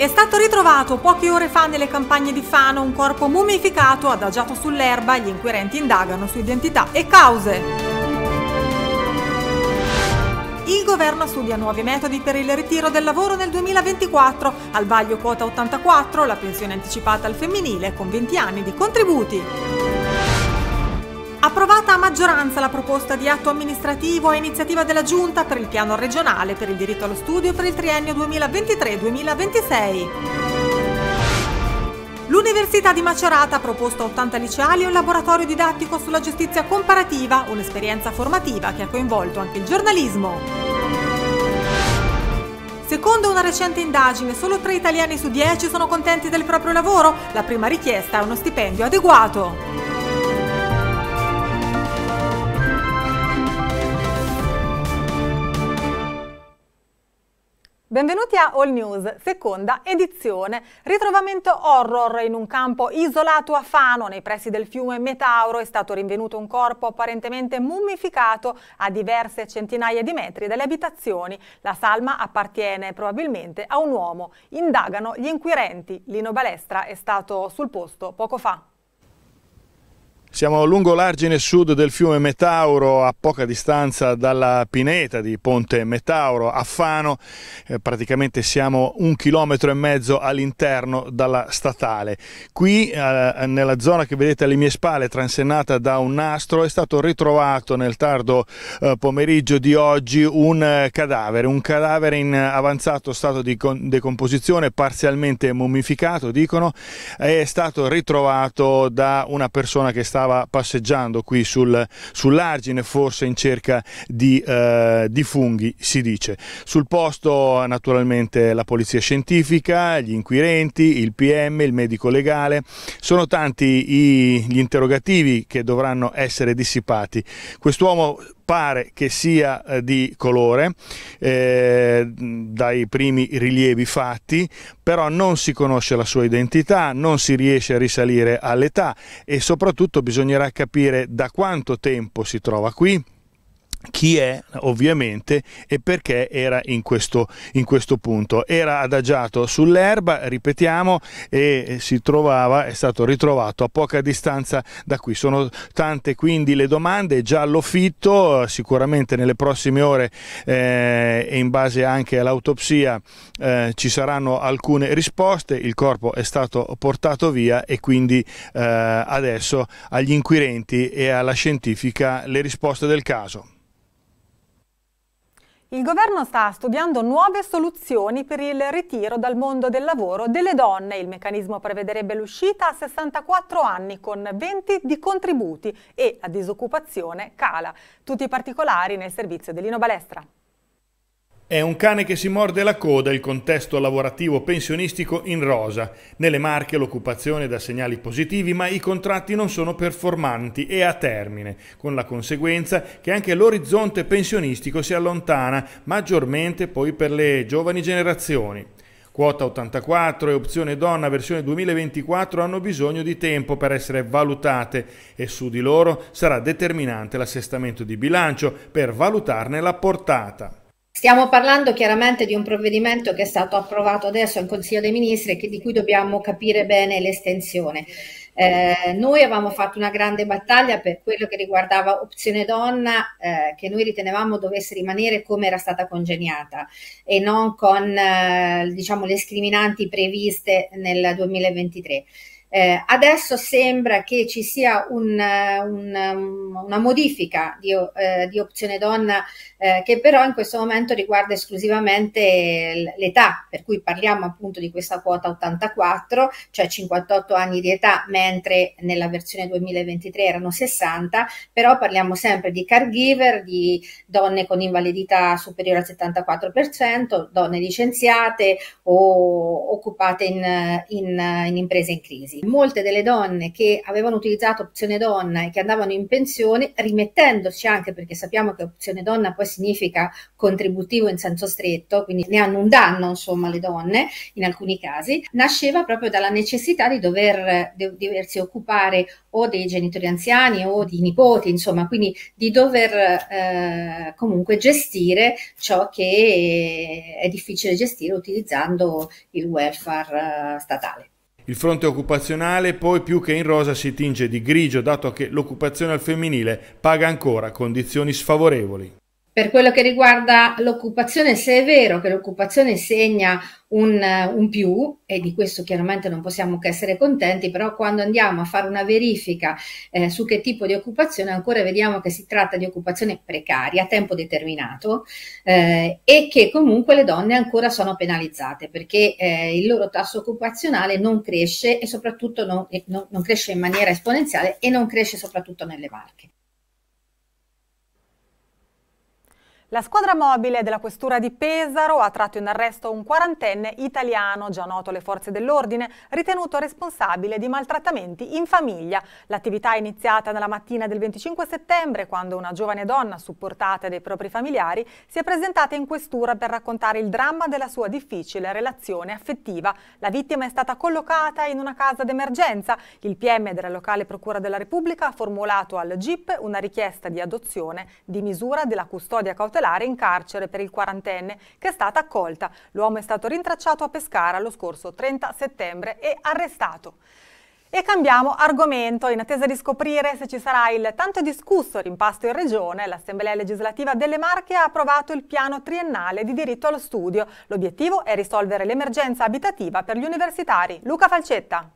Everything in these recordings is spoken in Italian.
È stato ritrovato poche ore fa nelle campagne di Fano un corpo mummificato adagiato sull'erba gli inquirenti indagano su identità e cause. Il governo studia nuovi metodi per il ritiro del lavoro nel 2024, al vaglio quota 84, la pensione anticipata al femminile con 20 anni di contributi. Approvata a maggioranza la proposta di atto amministrativo a iniziativa della Giunta per il piano regionale per il diritto allo studio per il triennio 2023-2026. L'Università di Macerata ha proposto a 80 liceali un laboratorio didattico sulla giustizia comparativa, un'esperienza formativa che ha coinvolto anche il giornalismo. Secondo una recente indagine, solo 3 italiani su 10 sono contenti del proprio lavoro. La prima richiesta è uno stipendio adeguato. Benvenuti a All News, seconda edizione. Ritrovamento horror in un campo isolato a Fano, nei pressi del fiume Metauro, è stato rinvenuto un corpo apparentemente mummificato a diverse centinaia di metri dalle abitazioni. La salma appartiene probabilmente a un uomo. Indagano gli inquirenti. Lino Balestra è stato sul posto poco fa. Siamo lungo l'argine sud del fiume Metauro, a poca distanza dalla pineta di Ponte Metauro a Fano, eh, praticamente siamo un chilometro e mezzo all'interno dalla statale. Qui, eh, nella zona che vedete alle mie spalle, transennata da un nastro, è stato ritrovato nel tardo eh, pomeriggio di oggi un eh, cadavere, un cadavere in avanzato stato di decomposizione, parzialmente mummificato, dicono, è stato ritrovato da una persona che sta stava passeggiando qui sul, sull'argine, forse in cerca di, eh, di funghi, si dice. Sul posto naturalmente la polizia scientifica, gli inquirenti, il PM, il medico legale, sono tanti i, gli interrogativi che dovranno essere dissipati. Quest'uomo pare che sia eh, di colore eh, dai primi rilievi fatti, però non si conosce la sua identità, non si riesce a risalire all'età e soprattutto bisognerà capire da quanto tempo si trova qui chi è ovviamente e perché era in questo, in questo punto. Era adagiato sull'erba, ripetiamo, e si trovava, è stato ritrovato a poca distanza da qui. Sono tante quindi le domande, già all'offitto, sicuramente nelle prossime ore eh, e in base anche all'autopsia eh, ci saranno alcune risposte, il corpo è stato portato via e quindi eh, adesso agli inquirenti e alla scientifica le risposte del caso. Il governo sta studiando nuove soluzioni per il ritiro dal mondo del lavoro delle donne. Il meccanismo prevederebbe l'uscita a 64 anni con 20 di contributi e la disoccupazione cala. Tutti i particolari nel servizio di Lino Balestra. È un cane che si morde la coda il contesto lavorativo pensionistico in rosa. Nelle marche l'occupazione dà segnali positivi, ma i contratti non sono performanti e a termine, con la conseguenza che anche l'orizzonte pensionistico si allontana, maggiormente poi per le giovani generazioni. Quota 84 e opzione donna versione 2024 hanno bisogno di tempo per essere valutate e su di loro sarà determinante l'assestamento di bilancio per valutarne la portata. Stiamo parlando chiaramente di un provvedimento che è stato approvato adesso in Consiglio dei Ministri e di cui dobbiamo capire bene l'estensione. Eh, noi avevamo fatto una grande battaglia per quello che riguardava Opzione Donna, eh, che noi ritenevamo dovesse rimanere come era stata congegnata e non con eh, diciamo, le scriminanti previste nel 2023. Eh, adesso sembra che ci sia un, eh, un, um, una modifica di, eh, di opzione donna eh, che però in questo momento riguarda esclusivamente l'età, per cui parliamo appunto di questa quota 84, cioè 58 anni di età, mentre nella versione 2023 erano 60, però parliamo sempre di caregiver, di donne con invalidità superiore al 74%, donne licenziate o occupate in, in, in imprese in crisi molte delle donne che avevano utilizzato opzione donna e che andavano in pensione, rimettendosi anche perché sappiamo che opzione donna poi significa contributivo in senso stretto, quindi ne hanno un danno insomma le donne in alcuni casi, nasceva proprio dalla necessità di dover doversi occupare o dei genitori anziani o di nipoti, insomma, quindi di dover eh, comunque gestire ciò che è difficile gestire utilizzando il welfare eh, statale. Il fronte occupazionale poi più che in rosa si tinge di grigio dato che l'occupazione al femminile paga ancora condizioni sfavorevoli. Per quello che riguarda l'occupazione, se è vero che l'occupazione segna un, un, più, e di questo chiaramente non possiamo che essere contenti, però quando andiamo a fare una verifica eh, su che tipo di occupazione, ancora vediamo che si tratta di occupazione precaria, a tempo determinato, eh, e che comunque le donne ancora sono penalizzate perché eh, il loro tasso occupazionale non cresce e soprattutto non, non, non cresce in maniera esponenziale e non cresce soprattutto nelle marche. La squadra mobile della questura di Pesaro ha tratto in arresto un quarantenne italiano, già noto alle forze dell'ordine, ritenuto responsabile di maltrattamenti in famiglia. L'attività è iniziata nella mattina del 25 settembre, quando una giovane donna, supportata dai propri familiari, si è presentata in questura per raccontare il dramma della sua difficile relazione affettiva. La vittima è stata collocata in una casa d'emergenza. Il PM della locale Procura della Repubblica ha formulato al GIP una richiesta di adozione di misura della custodia cautelare cautelare in carcere per il quarantenne, che è stata accolta. L'uomo è stato rintracciato a Pescara lo scorso 30 settembre e arrestato. E cambiamo argomento, in attesa di scoprire se ci sarà il tanto discusso rimpasto in regione, l'Assemblea legislativa delle Marche ha approvato il piano triennale di diritto allo studio. L'obiettivo è risolvere l'emergenza abitativa per gli universitari. Luca Falcetta.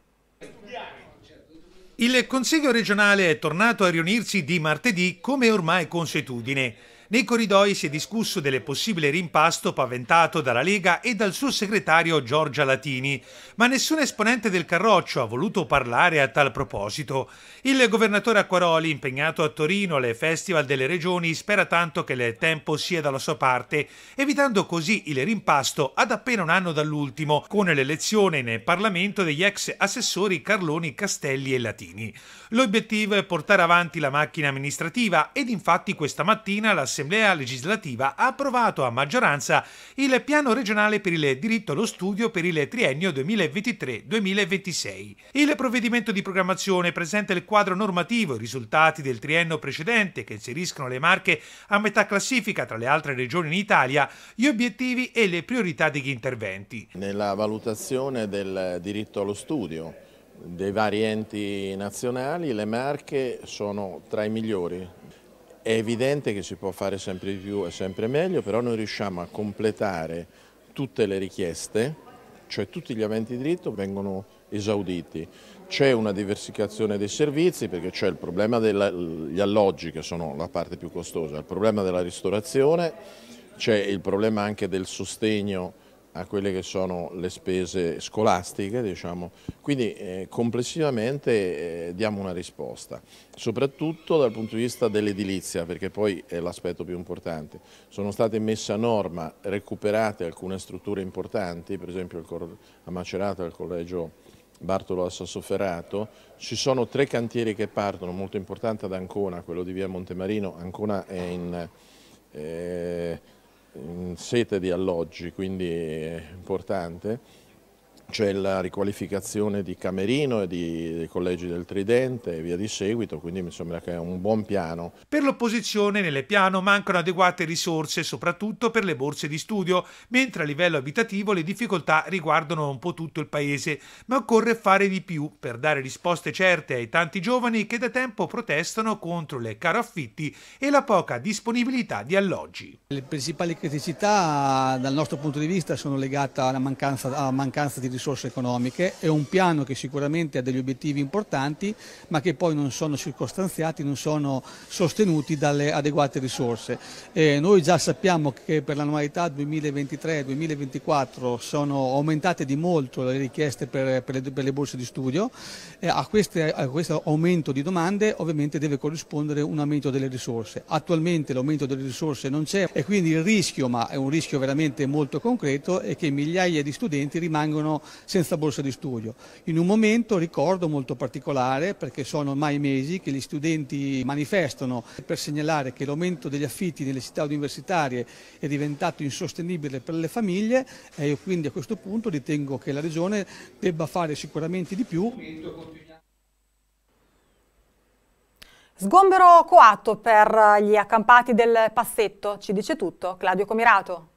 Il Consiglio regionale è tornato a riunirsi di martedì come ormai consuetudine. Nei corridoi si è discusso delle possibile rimpasto paventato dalla Lega e dal suo segretario Giorgia Latini, ma nessun esponente del Carroccio ha voluto parlare a tal proposito. Il governatore Acquaroli, impegnato a Torino alle Festival delle Regioni, spera tanto che il tempo sia dalla sua parte, evitando così il rimpasto ad appena un anno dall'ultimo, con l'elezione nel Parlamento degli ex assessori Carloni, Castelli e Latini. L'obiettivo è portare avanti la macchina amministrativa ed infatti questa mattina la l'Assemblea legislativa ha approvato a maggioranza il piano regionale per il diritto allo studio per il triennio 2023-2026. Il provvedimento di programmazione presenta il quadro normativo, i risultati del triennio precedente che inseriscono le Marche a metà classifica tra le altre regioni in Italia, gli obiettivi e le priorità degli interventi. Nella valutazione del diritto allo studio dei vari enti nazionali, le Marche sono tra i migliori è evidente che si può fare sempre di più e sempre meglio, però noi riusciamo a completare tutte le richieste, cioè tutti gli aventi di diritto vengono esauditi. C'è una diversificazione dei servizi perché c'è il problema degli alloggi che sono la parte più costosa, il problema della ristorazione, c'è il problema anche del sostegno a quelle che sono le spese scolastiche, diciamo. quindi eh, complessivamente eh, diamo una risposta, soprattutto dal punto di vista dell'edilizia, perché poi è l'aspetto più importante. Sono state messe a norma, recuperate alcune strutture importanti, per esempio a Macerata, il collegio Bartolo a Sassoferrato, ci sono tre cantieri che partono, molto importante ad Ancona, quello di via Montemarino, Ancona è in... Eh, in sete di alloggi, quindi è importante c'è la riqualificazione di Camerino e di, dei collegi del Tridente e via di seguito, quindi mi sembra che è un buon piano. Per l'opposizione nelle piano mancano adeguate risorse, soprattutto per le borse di studio, mentre a livello abitativo le difficoltà riguardano un po' tutto il paese, ma occorre fare di più per dare risposte certe ai tanti giovani che da tempo protestano contro le caro affitti e la poca disponibilità di alloggi. Le principali criticità dal nostro punto di vista sono legate alla mancanza, alla mancanza di risorse economiche, è un piano che sicuramente ha degli obiettivi importanti ma che poi non sono circostanziati, non sono sostenuti dalle adeguate risorse. Eh, noi già sappiamo che per l'annualità 2023-2024 sono aumentate di molto le richieste per, per, le, per le, borse di studio, e a, queste, a questo aumento di domande ovviamente deve corrispondere un aumento delle risorse. Attualmente l'aumento delle risorse non c'è e quindi il rischio, ma è un rischio veramente molto concreto, è che migliaia di studenti rimangano senza borsa di studio. In un momento, ricordo, molto particolare, perché sono ormai mesi che gli studenti manifestano per segnalare che l'aumento degli affitti nelle città universitarie è diventato insostenibile per le famiglie e io quindi a questo punto ritengo che la Regione debba fare sicuramente di più. Sgombero coatto per gli accampati del passetto, ci dice tutto Claudio Comirato.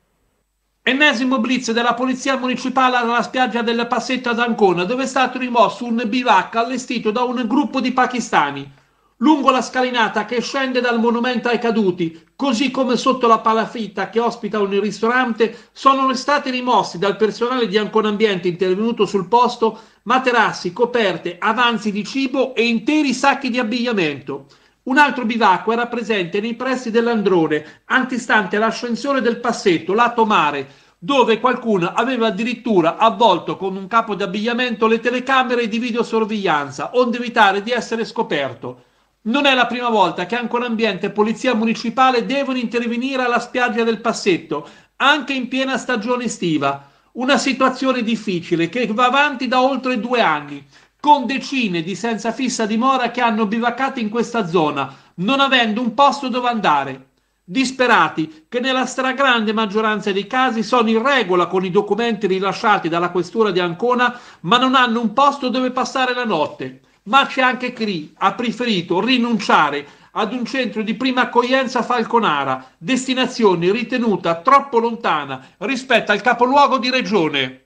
Ennesimo blitz della polizia municipale alla spiaggia del Passetto ad Ancona, dove è stato rimosso un bivac allestito da un gruppo di pakistani. Lungo la scalinata che scende dal monumento ai caduti, così come sotto la palafitta che ospita un ristorante, sono stati rimossi dal personale di Ancona Ambiente intervenuto sul posto materassi, coperte, avanzi di cibo e interi sacchi di abbigliamento. Un altro bivacco era presente nei pressi dell'Androne, antistante l'ascensore del passetto, lato mare, dove qualcuno aveva addirittura avvolto con un capo di abbigliamento le telecamere di videosorveglianza, onde evitare di essere scoperto. Non è la prima volta che ancora ambiente e polizia municipale devono intervenire alla spiaggia del passetto, anche in piena stagione estiva. Una situazione difficile che va avanti da oltre due anni con decine di senza fissa dimora che hanno bivaccato in questa zona, non avendo un posto dove andare. Disperati che nella stragrande maggioranza dei casi sono in regola con i documenti rilasciati dalla questura di Ancona, ma non hanno un posto dove passare la notte. Ma c'è anche chi ha preferito rinunciare ad un centro di prima accoglienza a Falconara, destinazione ritenuta troppo lontana rispetto al capoluogo di regione.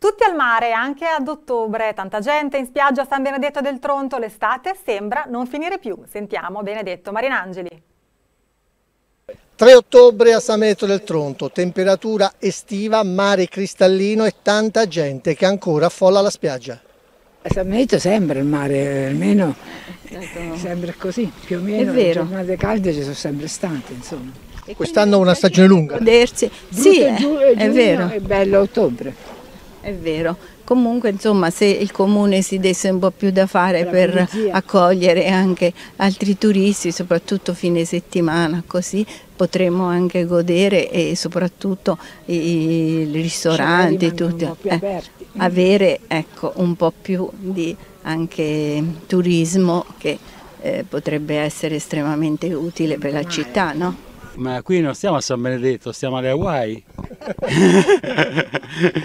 Tutti al mare, anche ad ottobre, tanta gente in spiaggia a San Benedetto del Tronto, l'estate sembra non finire più. Sentiamo Benedetto Marinangeli. 3 ottobre a San Benedetto del Tronto, temperatura estiva, mare cristallino e tanta gente che ancora affolla la spiaggia. A San Benedetto sembra il mare, almeno stato... Certo. sembra così, più o meno le giornate calde ci sono sempre state insomma. Quest'anno è una stagione lunga. Godersi. Sì, è, è vero. È bello ottobre. È vero, comunque insomma se il comune si desse un po' più da fare La per polizia. accogliere anche altri turisti, soprattutto fine settimana così potremmo anche godere e soprattutto i, i ristoranti, tutti, eh, avere ecco, un po' più di anche turismo che eh, potrebbe essere estremamente utile per la città. No? Ma qui non stiamo a San Benedetto, stiamo alle Hawaii.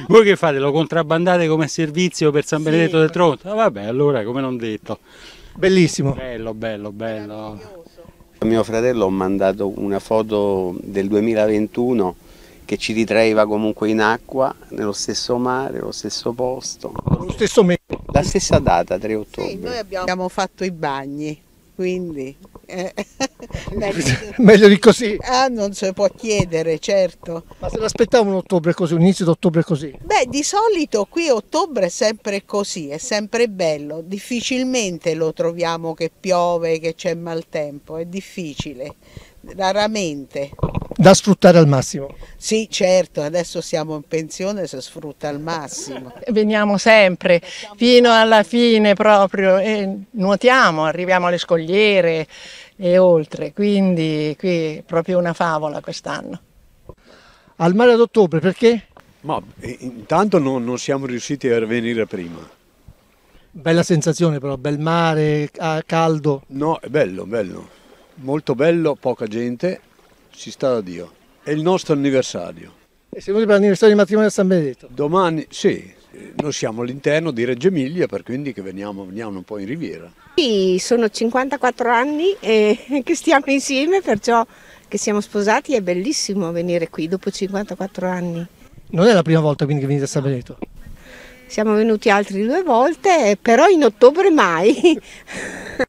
Voi che fate? Lo contrabbandate come servizio per San Benedetto del Tronto? Ah, vabbè, allora come non detto. Bellissimo. Bello, bello, bello. mio fratello ha mandato una foto del 2021 che ci ritraeva comunque in acqua, nello stesso mare, nello stesso posto. Lo stesso mese. La stessa data, 3 ottobre. Sì, noi abbiamo fatto i bagni quindi eh, meglio di così ah non se può chiedere certo ma se l'aspettavo un ottobre così un inizio d'ottobre così beh di solito qui ottobre è sempre così è sempre bello difficilmente lo troviamo che piove che c'è maltempo è difficile raramente. Da sfruttare al massimo? Sì, certo, adesso siamo in pensione, si sfrutta al massimo. Veniamo sempre fino alla fine proprio e nuotiamo, arriviamo alle scogliere e oltre, quindi qui è proprio una favola quest'anno. Al mare ad ottobre perché? Ma eh, intanto non, non siamo riusciti a venire prima. Bella sensazione però, bel mare, caldo. No, è bello, bello molto bello, poca gente, ci sta da Dio. È il nostro anniversario. E siamo per l'anniversario di matrimonio a San Benedetto? Domani, sì, noi siamo all'interno di Reggio Emilia, per quindi che veniamo, veniamo un po' in riviera. Sì, sono 54 anni eh, che stiamo insieme, perciò che siamo sposati è bellissimo venire qui dopo 54 anni. Non è la prima volta quindi che venite a San Benedetto? Siamo venuti altre due volte, eh, però in ottobre mai.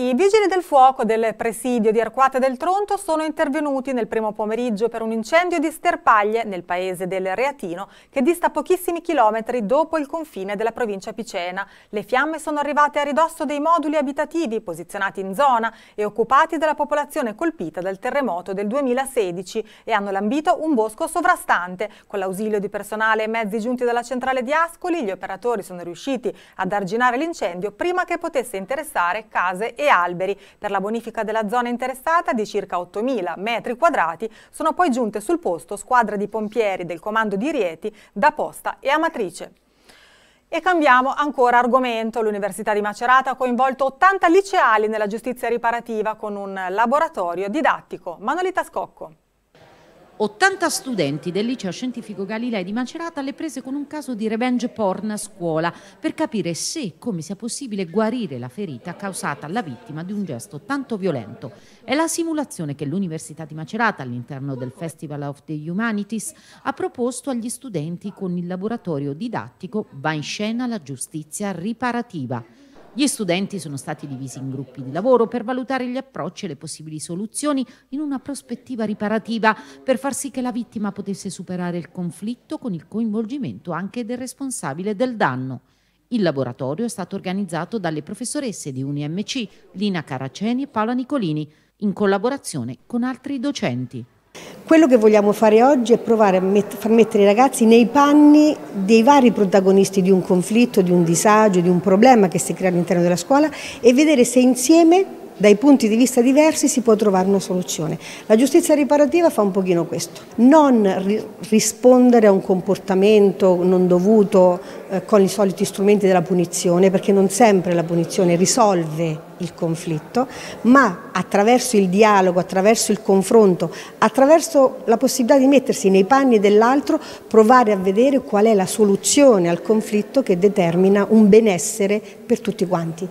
I vigili del fuoco del presidio di Arquate del Tronto sono intervenuti nel primo pomeriggio per un incendio di sterpaglie nel paese del Reatino che dista pochissimi chilometri dopo il confine della provincia picena. Le fiamme sono arrivate a ridosso dei moduli abitativi posizionati in zona e occupati dalla popolazione colpita dal terremoto del 2016 e hanno lambito un bosco sovrastante. Con l'ausilio di personale e mezzi giunti dalla centrale di Ascoli, gli operatori sono riusciti ad arginare l'incendio prima che potesse interessare case e alberi. Per la bonifica della zona interessata di circa 8.000 metri quadrati sono poi giunte sul posto squadre di pompieri del comando di Rieti, da Posta e Amatrice. E cambiamo ancora argomento. L'Università di Macerata ha coinvolto 80 liceali nella giustizia riparativa con un laboratorio didattico. Manolita Scocco. 80 studenti del liceo scientifico Galilei di Macerata le prese con un caso di revenge porn a scuola per capire se e come sia possibile guarire la ferita causata alla vittima di un gesto tanto violento. È la simulazione che l'Università di Macerata all'interno del Festival of the Humanities ha proposto agli studenti con il laboratorio didattico Va in scena la giustizia riparativa. Gli studenti sono stati divisi in gruppi di lavoro per valutare gli approcci e le possibili soluzioni in una prospettiva riparativa per far sì che la vittima potesse superare il conflitto con il coinvolgimento anche del responsabile del danno. Il laboratorio è stato organizzato dalle professoresse di UNIMC Lina Caraceni e Paola Nicolini in collaborazione con altri docenti. Quello che vogliamo fare oggi è provare a met far mettere i ragazzi nei panni dei vari protagonisti di un conflitto, di un disagio, di un problema che si crea all'interno della scuola e vedere se insieme dai punti di vista diversi si può trovare una soluzione. La giustizia riparativa fa un pochino questo, non ri rispondere a un comportamento non dovuto eh, con i soliti strumenti della punizione, perché non sempre la punizione risolve il conflitto, ma attraverso il dialogo, attraverso il confronto, attraverso la possibilità di mettersi nei panni dell'altro, provare a vedere qual è la soluzione al conflitto che determina un benessere per tutti quanti.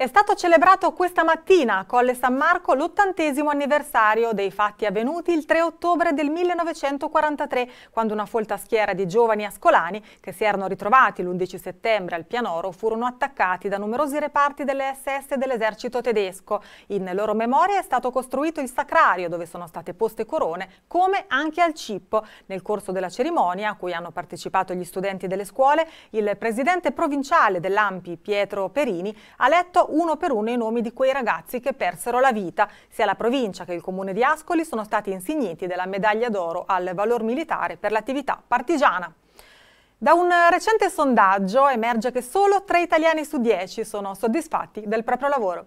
È stato celebrato questa mattina a Colle San Marco l'ottantesimo anniversario dei fatti avvenuti il 3 ottobre del 1943, quando una folta schiera di giovani ascolani che si erano ritrovati l'11 settembre al Pianoro furono attaccati da numerosi reparti delle SS e dell'esercito tedesco. In loro memoria è stato costruito il sacrario dove sono state poste corone, come anche al Cippo. Nel corso della cerimonia, a cui hanno partecipato gli studenti delle scuole, il presidente provinciale dell'Ampi Pietro Perini ha letto uno per uno i nomi di quei ragazzi che persero la vita. Sia la provincia che il comune di Ascoli sono stati insigniti della medaglia d'oro al valor militare per l'attività partigiana. Da un recente sondaggio emerge che solo tre italiani su dieci sono soddisfatti del proprio lavoro.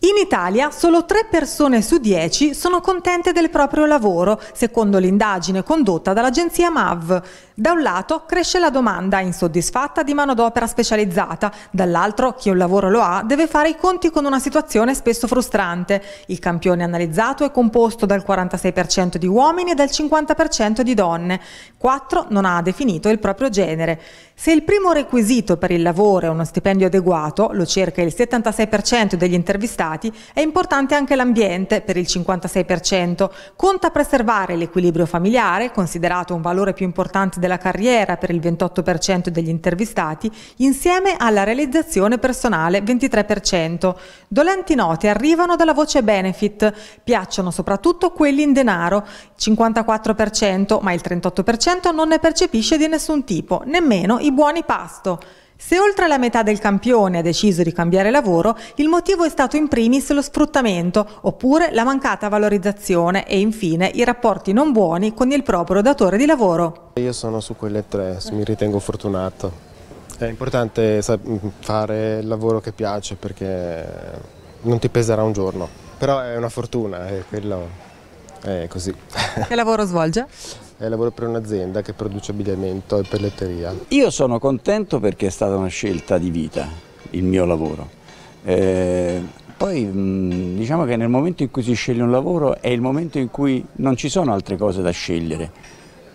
In Italia solo tre persone su dieci sono contente del proprio lavoro, secondo l'indagine condotta dall'agenzia MAV. Da un lato cresce la domanda insoddisfatta di manodopera specializzata, dall'altro chi un lavoro lo ha deve fare i conti con una situazione spesso frustrante. Il campione analizzato è composto dal 46% di uomini e dal 50% di donne. 4 non ha definito il proprio genere. Se il primo requisito per il lavoro è uno stipendio adeguato, lo cerca il 76% degli intervistati, è importante anche l'ambiente per il 56%. Conta preservare l'equilibrio familiare, considerato un valore più importante della carriera per il 28% degli intervistati, insieme alla realizzazione personale 23%. Dolenti note arrivano dalla voce benefit, piacciono soprattutto quelli in denaro, 54%, ma il 38% non ne percepisce di nessun tipo, nemmeno i buoni pasto. Se oltre la metà del campione ha deciso di cambiare lavoro, il motivo è stato in primis lo sfruttamento, oppure la mancata valorizzazione e infine i rapporti non buoni con il proprio datore di lavoro. Io sono su quelle tre, mi ritengo fortunato. È importante fare il lavoro che piace perché non ti peserà un giorno, però è una fortuna, è quello è così. Che lavoro svolge? Eh, lavoro per un'azienda che produce abbigliamento e pelletteria. Io sono contento perché è stata una scelta di vita il mio lavoro. Eh, poi mm, diciamo che nel momento in cui si sceglie un lavoro è il momento in cui non ci sono altre cose da scegliere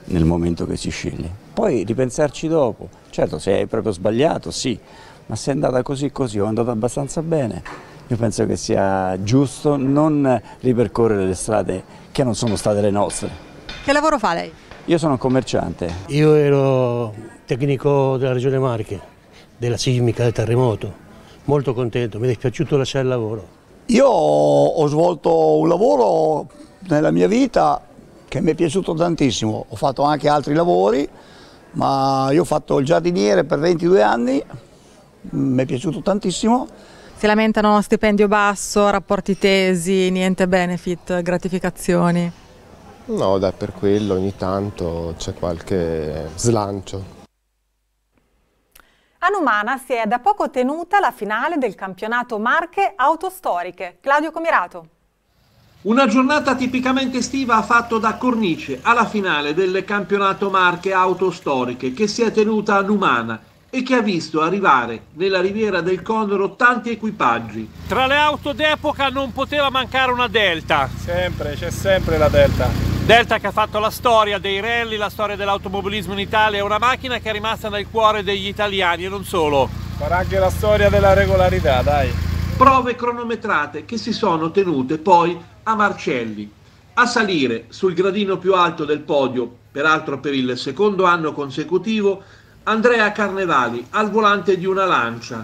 nel momento che si sceglie. Poi ripensarci dopo, certo se hai proprio sbagliato sì, ma se è andata così così o è andata abbastanza bene, io penso che sia giusto non ripercorrere le strade che non sono state le nostre. Che lavoro fa lei? Io sono un commerciante. Io ero tecnico della regione Marche, della sismica, del terremoto. Molto contento, mi è piaciuto lasciare il lavoro. Io ho svolto un lavoro nella mia vita che mi è piaciuto tantissimo. Ho fatto anche altri lavori, ma io ho fatto il giardiniere per 22 anni, mm, mi è piaciuto tantissimo. Si lamentano stipendio basso, rapporti tesi, niente benefit, gratificazioni? No, dai, per quello ogni tanto c'è qualche slancio. A Numana si è da poco tenuta la finale del campionato Marche Autostoriche. Claudio Comirato. Una giornata tipicamente estiva ha fatto da cornice alla finale del campionato Marche Autostoriche che si è tenuta a Numana e che ha visto arrivare nella riviera del Conoro tanti equipaggi. Tra le auto d'epoca non poteva mancare una Delta. Sempre, c'è sempre la Delta. Delta che ha fatto la storia dei rally, la storia dell'automobilismo in Italia, è una macchina che è rimasta nel cuore degli italiani e non solo. Farà anche la storia della regolarità, dai. Prove cronometrate che si sono tenute poi a Marcelli. A salire sul gradino più alto del podio, peraltro per il secondo anno consecutivo, Andrea Carnevali al volante di una lancia.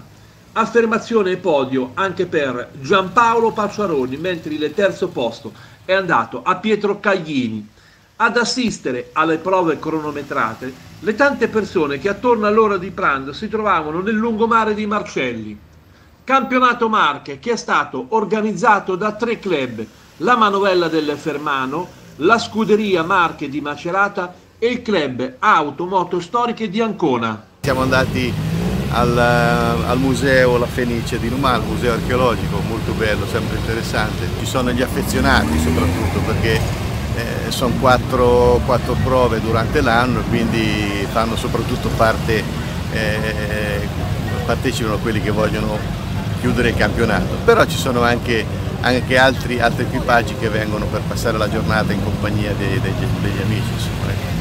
Affermazione e podio anche per Giampaolo Pacciaroni, mentre il terzo posto è andato a Pietro Caglini ad assistere alle prove cronometrate le tante persone che attorno all'ora di pranzo si trovavano nel lungomare di Marcelli. Campionato Marche che è stato organizzato da tre club, la Manovella del Fermano, la Scuderia Marche di Macerata e il club Auto Moto Storiche di Ancona. Siamo andati al, eh, al, museo La Fenice di Numal, museo archeologico molto bello, sempre interessante. Ci sono gli affezionati soprattutto perché eh, sono quattro, quattro, prove durante l'anno e quindi fanno soprattutto parte, eh, partecipano quelli che vogliono chiudere il campionato. Però ci sono anche, anche altri, altri, equipaggi che vengono per passare la giornata in compagnia dei, dei, degli amici. Insomma. Ecco.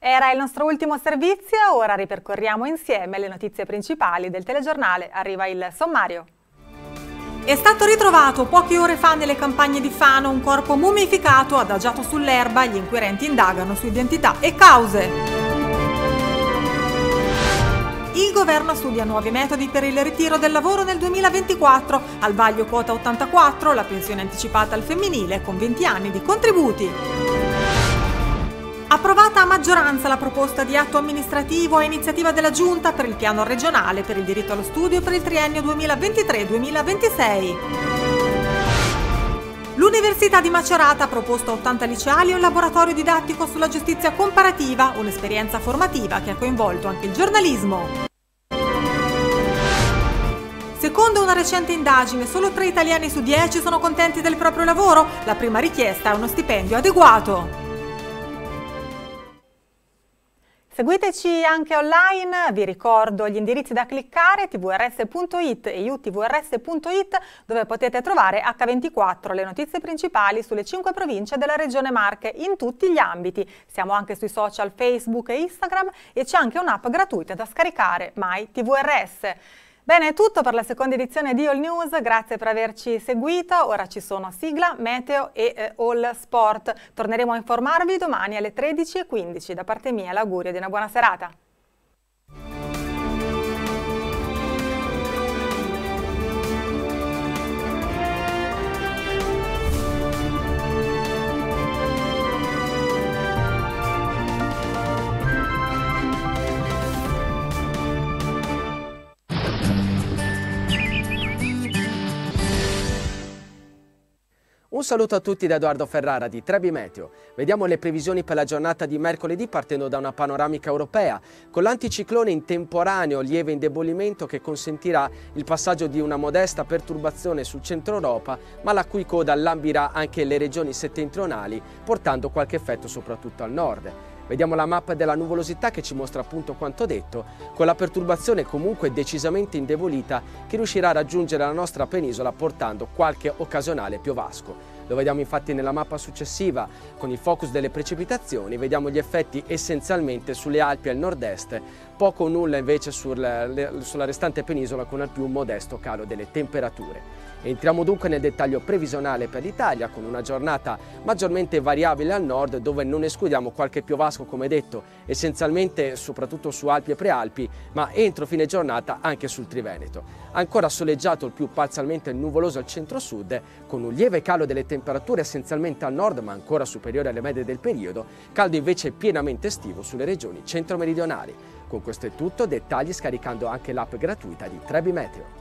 Era il nostro ultimo servizio, ora ripercorriamo insieme le notizie principali del telegiornale. Arriva il sommario. È stato ritrovato poche ore fa nelle campagne di Fano un corpo mummificato adagiato sull'erba. Gli inquirenti indagano su identità e cause. Il governo studia nuovi metodi per il ritiro del lavoro nel 2024, al vaglio quota 84, la pensione anticipata al femminile con 20 anni di contributi. Approvata a maggioranza la proposta di atto amministrativo a iniziativa della Giunta per il piano regionale per il diritto allo studio per il triennio 2023-2026. L'Università di Macerata ha proposto a 80 liceali un laboratorio didattico sulla giustizia comparativa, un'esperienza formativa che ha coinvolto anche il giornalismo. Secondo una recente indagine, solo 3 italiani su 10 sono contenti del proprio lavoro, la prima richiesta è uno stipendio adeguato. Seguiteci anche online, vi ricordo gli indirizzi da cliccare tvrs.it e utvrs.it dove potete trovare H24 le notizie principali sulle 5 province della regione Marche in tutti gli ambiti. Siamo anche sui social Facebook e Instagram e c'è anche un'app gratuita da scaricare, MyTVRS. Bene, è tutto per la seconda edizione di All News, grazie per averci seguito, ora ci sono sigla, meteo e eh, All Sport. Torneremo a informarvi domani alle 13.15. Da parte mia l'augurio di una buona serata. saluto a tutti da Edoardo Ferrara di Trebi Meteo. Vediamo le previsioni per la giornata di mercoledì partendo da una panoramica europea, con l'anticiclone in temporaneo lieve indebolimento che consentirà il passaggio di una modesta perturbazione sul centro Europa, ma la cui coda lambirà anche le regioni settentrionali, portando qualche effetto soprattutto al nord. Vediamo la mappa della nuvolosità che ci mostra appunto quanto detto, con la perturbazione comunque decisamente indebolita che riuscirà a raggiungere la nostra penisola portando qualche occasionale piovasco. Lo vediamo infatti nella mappa successiva, con il focus delle precipitazioni vediamo gli effetti essenzialmente sulle Alpi al nord-est, poco o nulla invece sul, sulla restante penisola con al più modesto calo delle temperature. Entriamo dunque nel dettaglio previsionale per l'Italia con una giornata maggiormente variabile al nord dove non escludiamo qualche piovasco come detto essenzialmente soprattutto su Alpi e Prealpi ma entro fine giornata anche sul Triveneto. Ancora soleggiato il più parzialmente nuvoloso al centro-sud con un lieve calo delle temperature essenzialmente al nord ma ancora superiore alle medie del periodo, caldo invece pienamente estivo sulle regioni centro-meridionali. Con questo è tutto, dettagli scaricando anche l'app gratuita di Trebi Meteo.